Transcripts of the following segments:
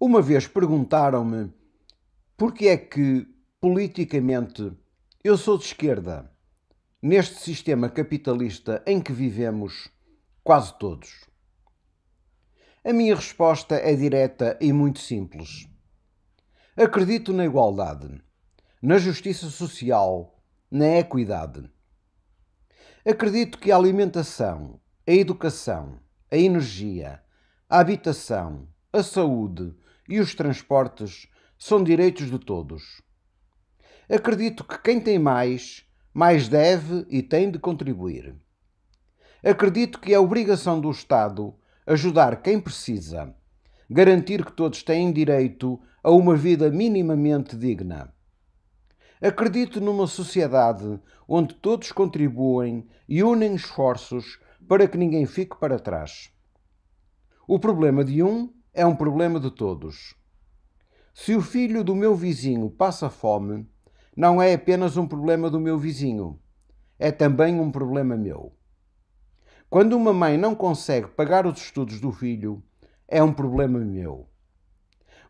Uma vez perguntaram-me por que é que, politicamente, eu sou de esquerda, neste sistema capitalista em que vivemos quase todos. A minha resposta é direta e muito simples. Acredito na igualdade, na justiça social, na equidade. Acredito que a alimentação, a educação, a energia, a habitação, a saúde, e os transportes são direitos de todos. Acredito que quem tem mais, mais deve e tem de contribuir. Acredito que é obrigação do Estado ajudar quem precisa, garantir que todos têm direito a uma vida minimamente digna. Acredito numa sociedade onde todos contribuem e unem esforços para que ninguém fique para trás. O problema de um é um problema de todos. Se o filho do meu vizinho passa fome, não é apenas um problema do meu vizinho, é também um problema meu. Quando uma mãe não consegue pagar os estudos do filho, é um problema meu.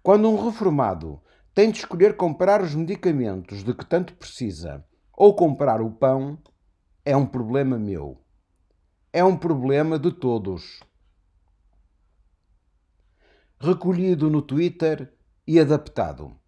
Quando um reformado tem de escolher comprar os medicamentos de que tanto precisa ou comprar o pão, é um problema meu. É um problema de todos recolhido no Twitter e adaptado.